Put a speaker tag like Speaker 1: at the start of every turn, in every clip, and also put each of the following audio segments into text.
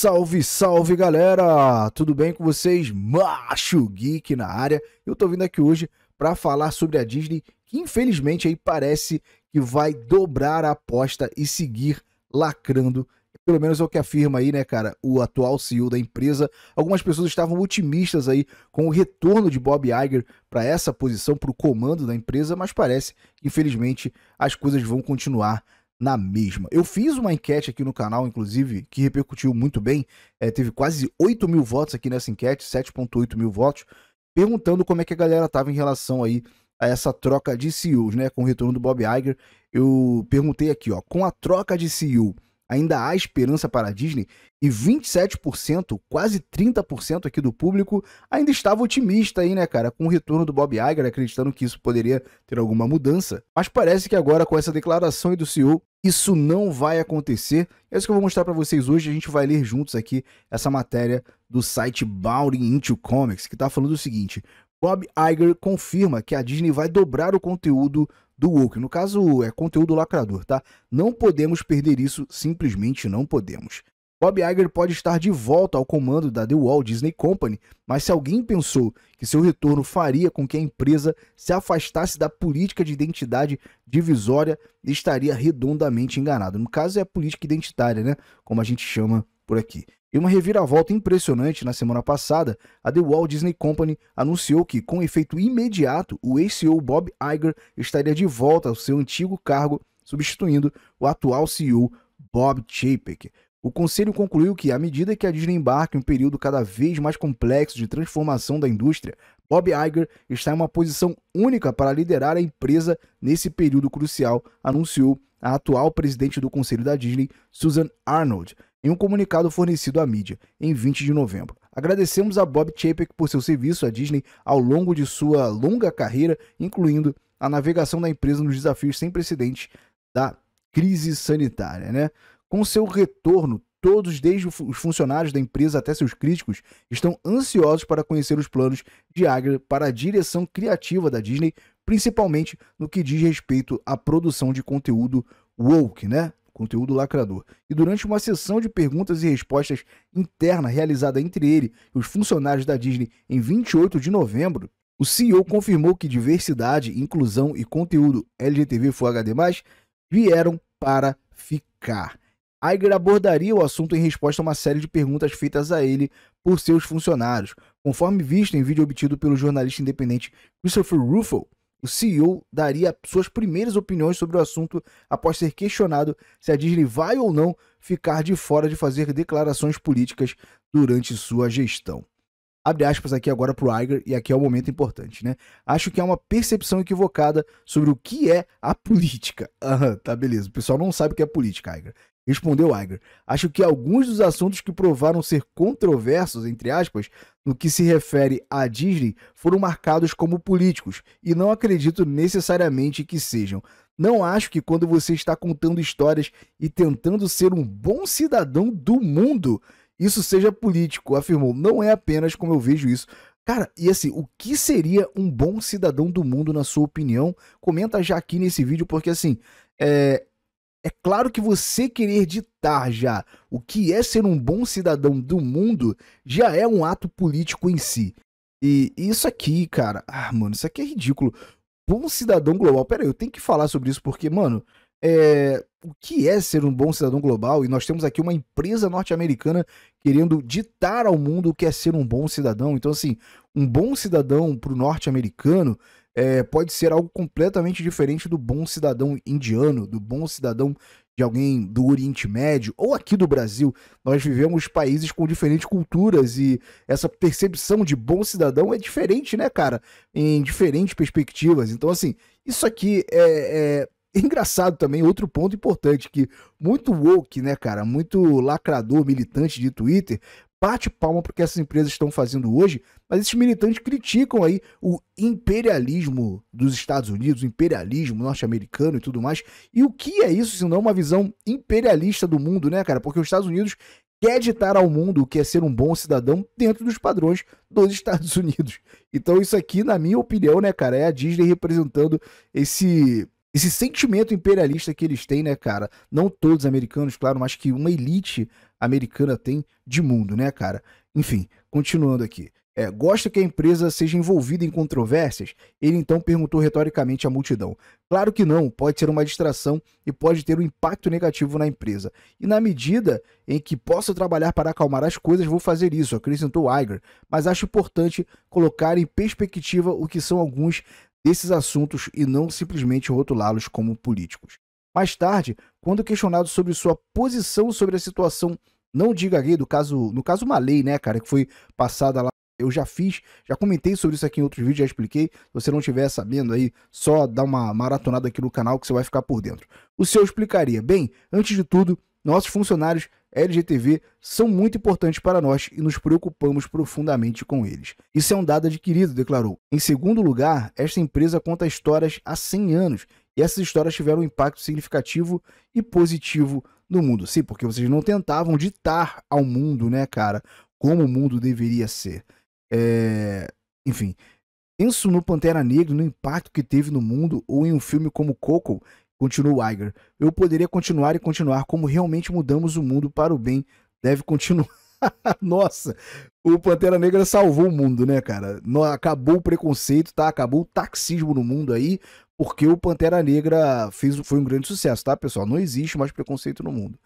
Speaker 1: Salve, salve galera! Tudo bem com vocês? Macho Geek na área. Eu tô vindo aqui hoje para falar sobre a Disney, que infelizmente aí parece que vai dobrar a aposta e seguir lacrando. Pelo menos é o que afirma aí, né, cara, o atual CEO da empresa. Algumas pessoas estavam otimistas aí com o retorno de Bob Iger para essa posição, para o comando da empresa, mas parece que, infelizmente, as coisas vão continuar na mesma. Eu fiz uma enquete aqui no canal, inclusive, que repercutiu muito bem. É, teve quase 8 mil votos aqui nessa enquete, 7,8 mil votos, perguntando como é que a galera tava em relação aí a essa troca de CEOs, né? Com o retorno do Bob Iger. Eu perguntei aqui, ó, com a troca de CEO, ainda há esperança para a Disney? E 27%, quase 30% aqui do público ainda estava otimista aí, né, cara, com o retorno do Bob Iger, acreditando que isso poderia ter alguma mudança. Mas parece que agora com essa declaração aí do CEO, isso não vai acontecer. É isso que eu vou mostrar para vocês hoje. A gente vai ler juntos aqui essa matéria do site Bounding Into Comics, que está falando o seguinte: Bob Iger confirma que a Disney vai dobrar o conteúdo do woke. No caso, é conteúdo lacrador, tá? Não podemos perder isso, simplesmente não podemos. Bob Iger pode estar de volta ao comando da The Walt Disney Company, mas se alguém pensou que seu retorno faria com que a empresa se afastasse da política de identidade divisória, estaria redondamente enganado. No caso, é a política identitária, né? Como a gente chama por aqui. Em uma reviravolta impressionante na semana passada, a The Walt Disney Company anunciou que, com efeito imediato, o ex-CEO Bob Iger estaria de volta ao seu antigo cargo, substituindo o atual CEO Bob Chapek. O conselho concluiu que, à medida que a Disney embarca em um período cada vez mais complexo de transformação da indústria, Bob Iger está em uma posição única para liderar a empresa nesse período crucial, anunciou a atual presidente do conselho da Disney, Susan Arnold, em um comunicado fornecido à mídia em 20 de novembro. Agradecemos a Bob Chapek por seu serviço à Disney ao longo de sua longa carreira, incluindo a navegação da empresa nos desafios sem precedentes da crise sanitária, né? Com seu retorno, todos, desde os funcionários da empresa até seus críticos, estão ansiosos para conhecer os planos de Agra para a direção criativa da Disney, principalmente no que diz respeito à produção de conteúdo woke, né? Conteúdo lacrador. E durante uma sessão de perguntas e respostas interna realizada entre ele e os funcionários da Disney em 28 de novembro, o CEO confirmou que diversidade, inclusão e conteúdo LGTB Full HD+, vieram para ficar. Iger abordaria o assunto em resposta a uma série de perguntas feitas a ele por seus funcionários, conforme visto em vídeo obtido pelo jornalista independente Christopher Ruffo. O CEO daria suas primeiras opiniões sobre o assunto após ser questionado se a Disney vai ou não ficar de fora de fazer declarações políticas durante sua gestão. Abre aspas aqui agora para o Iger, e aqui é o um momento importante, né? Acho que é uma percepção equivocada sobre o que é a política. Aham, tá beleza. O pessoal não sabe o que é política, Iger respondeu Iger. Acho que alguns dos assuntos que provaram ser controversos, entre aspas, no que se refere à Disney, foram marcados como políticos, e não acredito necessariamente que sejam. Não acho que quando você está contando histórias e tentando ser um bom cidadão do mundo, isso seja político, afirmou. Não é apenas como eu vejo isso. Cara, e assim, o que seria um bom cidadão do mundo, na sua opinião? Comenta já aqui nesse vídeo, porque assim, é, é claro que você querer ditar já o que é ser um bom cidadão do mundo já é um ato político em si. E isso aqui, cara, ah, mano, isso aqui é ridículo. Bom cidadão global. Pera aí, eu tenho que falar sobre isso porque, mano, é, o que é ser um bom cidadão global? E nós temos aqui uma empresa norte-americana querendo ditar ao mundo o que é ser um bom cidadão. Então, assim, um bom cidadão para o norte-americano é, pode ser algo completamente diferente do bom cidadão indiano, do bom cidadão de alguém do Oriente Médio ou aqui do Brasil. Nós vivemos países com diferentes culturas e essa percepção de bom cidadão é diferente, né, cara? Em diferentes perspectivas. Então, assim, isso aqui é, é engraçado também. Outro ponto importante que muito woke, né, cara? Muito lacrador, militante de Twitter, bate palma para o que essas empresas estão fazendo hoje, mas esses militantes criticam aí o imperialismo dos Estados Unidos, o imperialismo norte-americano e tudo mais. E o que é isso, se não uma visão imperialista do mundo, né, cara? Porque os Estados Unidos quer ditar ao mundo o que é ser um bom cidadão dentro dos padrões dos Estados Unidos. Então isso aqui, na minha opinião, né, cara, é a Disney representando esse esse sentimento imperialista que eles têm, né, cara? Não todos americanos, claro, mas que uma elite americana tem de mundo, né, cara? Enfim, continuando aqui. É, gosta que a empresa seja envolvida em controvérsias? Ele então perguntou retoricamente à multidão. Claro que não, pode ser uma distração e pode ter um impacto negativo na empresa. E na medida em que posso trabalhar para acalmar as coisas, vou fazer isso, acrescentou Iger. Mas acho importante colocar em perspectiva o que são alguns desses assuntos e não simplesmente rotulá-los como políticos. Mais tarde, quando questionado sobre sua posição sobre a situação, não diga gay, do caso, no caso uma lei, né, cara, que foi passada lá eu já fiz, já comentei sobre isso aqui em outros vídeos, já expliquei. Se você não estiver sabendo aí, só dá uma maratonada aqui no canal que você vai ficar por dentro. O senhor explicaria. Bem, antes de tudo, nossos funcionários LGTV são muito importantes para nós e nos preocupamos profundamente com eles. Isso é um dado adquirido, declarou. Em segundo lugar, esta empresa conta histórias há 100 anos e essas histórias tiveram um impacto significativo e positivo no mundo. Sim, porque vocês não tentavam ditar ao mundo, né, cara, como o mundo deveria ser. É... Enfim, penso no Pantera Negra, no impacto que teve no mundo ou em um filme como Coco, Continuou Iger. Eu poderia continuar e continuar como realmente mudamos o mundo para o bem. Deve continuar. Nossa, o Pantera Negra salvou o mundo, né, cara? Acabou o preconceito, tá? Acabou o taxismo no mundo aí, porque o Pantera Negra fez, foi um grande sucesso, tá, pessoal? Não existe mais preconceito no mundo.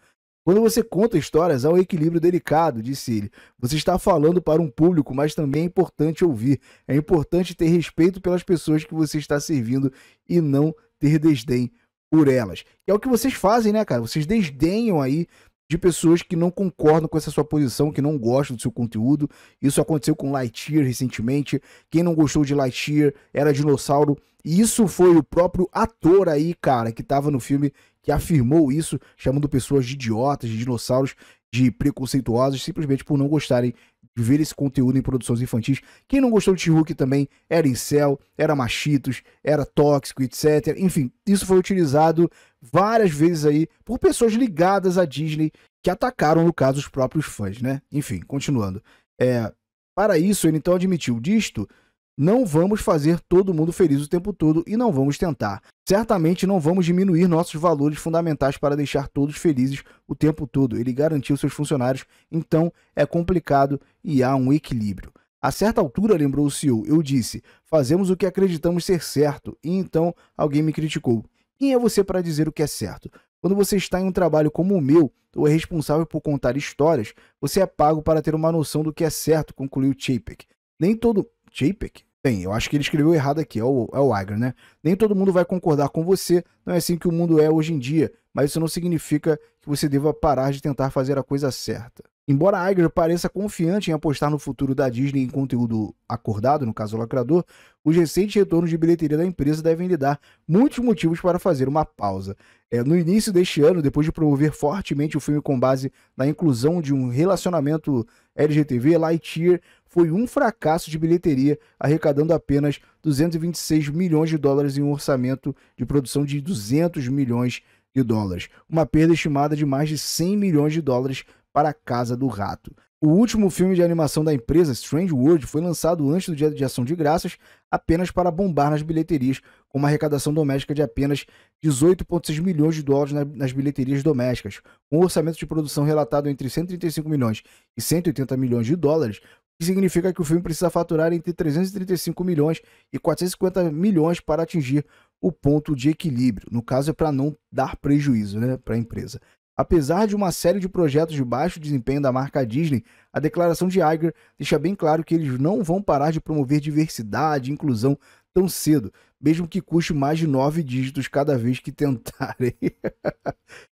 Speaker 1: Quando você conta histórias, há um equilíbrio delicado, disse ele. Você está falando para um público, mas também é importante ouvir. É importante ter respeito pelas pessoas que você está servindo e não ter desdém por elas. E é o que vocês fazem, né, cara? Vocês desdenham aí de pessoas que não concordam com essa sua posição, que não gostam do seu conteúdo. Isso aconteceu com Lightyear recentemente. Quem não gostou de Lightyear era dinossauro. E isso foi o próprio ator aí, cara, que tava no filme, que afirmou isso, chamando pessoas de idiotas, de dinossauros, de preconceituosos, simplesmente por não gostarem de ver esse conteúdo em produções infantis. Quem não gostou de t hulk também era incel, era machitos, era tóxico, etc. Enfim, isso foi utilizado várias vezes aí por pessoas ligadas à Disney que atacaram, no caso, os próprios fãs, né? Enfim, continuando. É, para isso, ele então admitiu disto não vamos fazer todo mundo feliz o tempo todo e não vamos tentar. Certamente não vamos diminuir nossos valores fundamentais para deixar todos felizes o tempo todo. Ele garantiu seus funcionários, então é complicado e há um equilíbrio. A certa altura, lembrou o CEO, eu disse: fazemos o que acreditamos ser certo, e então alguém me criticou. Quem é você para dizer o que é certo? Quando você está em um trabalho como o meu, ou é responsável por contar histórias, você é pago para ter uma noção do que é certo, concluiu Chapek. Nem todo JPEG? Bem, eu acho que ele escreveu errado aqui, é o, é o Agra, né? Nem todo mundo vai concordar com você, não é assim que o mundo é hoje em dia, mas isso não significa que você deva parar de tentar fazer a coisa certa. Embora Iger pareça confiante em apostar no futuro da Disney em conteúdo acordado, no caso o lacrador, os recentes retornos de bilheteria da empresa devem lhe dar muitos motivos para fazer uma pausa. É, no início deste ano, depois de promover fortemente o filme com base na inclusão de um relacionamento LGTV, Lightyear foi um fracasso de bilheteria, arrecadando apenas 226 milhões de dólares em um orçamento de produção de 200 milhões de dólares, uma perda estimada de mais de 100 milhões de dólares para a Casa do Rato. O último filme de animação da empresa, Strange World, foi lançado antes do Dia de Ação de Graças, apenas para bombar nas bilheterias, com uma arrecadação doméstica de apenas 18,6 milhões de dólares nas bilheterias domésticas. Com um orçamento de produção relatado entre 135 milhões e 180 milhões de dólares, que significa que o filme precisa faturar entre 335 milhões e 450 milhões para atingir o ponto de equilíbrio. No caso, é para não dar prejuízo né, para a empresa. Apesar de uma série de projetos de baixo desempenho da marca Disney, a declaração de Iger deixa bem claro que eles não vão parar de promover diversidade e inclusão tão cedo, mesmo que custe mais de nove dígitos cada vez que tentarem.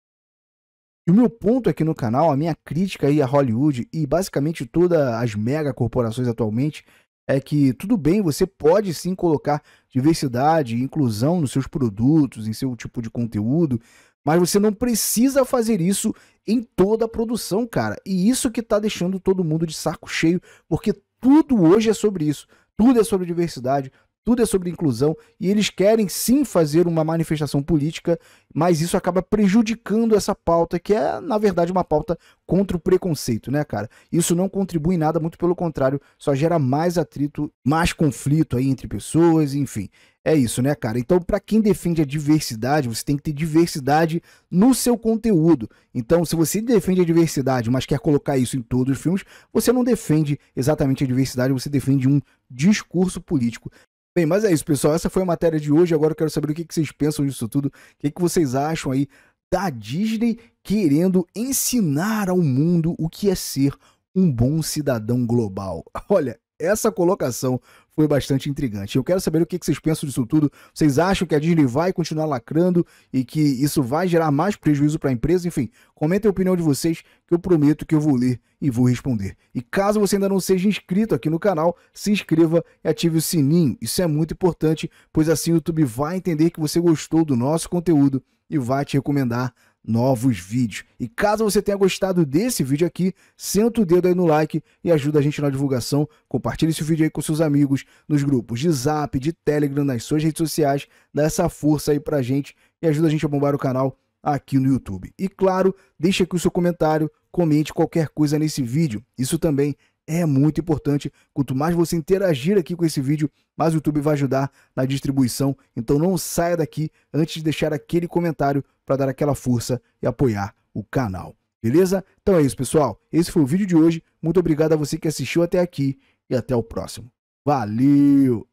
Speaker 1: E o meu ponto aqui no canal, a minha crítica aí a Hollywood e basicamente todas as megacorporações atualmente é que tudo bem, você pode sim colocar diversidade e inclusão nos seus produtos, em seu tipo de conteúdo, mas você não precisa fazer isso em toda a produção, cara. E isso que tá deixando todo mundo de saco cheio, porque tudo hoje é sobre isso. Tudo é sobre diversidade, tudo é sobre inclusão e eles querem sim fazer uma manifestação política, mas isso acaba prejudicando essa pauta, que é, na verdade, uma pauta contra o preconceito, né, cara? Isso não contribui em nada, muito pelo contrário, só gera mais atrito, mais conflito aí entre pessoas, enfim. É isso, né, cara? Então, para quem defende a diversidade, você tem que ter diversidade no seu conteúdo. Então, se você defende a diversidade, mas quer colocar isso em todos os filmes, você não defende exatamente a diversidade, você defende um discurso político. Bem, mas é isso, pessoal. Essa foi a matéria de hoje. Agora eu quero saber o que, vocês pensam disso tudo. O que vocês acham aí da Disney querendo ensinar ao mundo o que é ser um bom cidadão global. Olha, essa colocação foi bastante intrigante. Eu quero saber o que vocês pensam disso tudo. Vocês acham que a Disney vai continuar lacrando e que isso vai gerar mais prejuízo para a empresa? Enfim, comentem a opinião de vocês que eu prometo que eu vou ler e vou responder. E caso você ainda não seja inscrito aqui no canal, se inscreva e ative o sininho. Isso é muito importante, pois assim o YouTube vai entender que você gostou do nosso conteúdo e vai te recomendar novos vídeos. E caso você tenha gostado desse vídeo aqui, senta o dedo aí no like e ajuda a gente na divulgação. Compartilhe esse vídeo aí com seus amigos nos grupos de Zap, de Telegram, nas suas redes sociais. Dá essa força aí pra gente e ajuda a gente a bombar o canal aqui no YouTube. E claro, deixe aqui o seu comentário, comente qualquer coisa nesse vídeo. Isso também é muito importante. Quanto mais você interagir aqui com esse vídeo, mais o YouTube vai ajudar na distribuição. Então não saia daqui antes de deixar aquele comentário para dar aquela força e apoiar o canal. Beleza? Então é isso, pessoal. Esse foi o vídeo de hoje. Muito obrigado a você que assistiu até aqui e até o próximo. Valeu!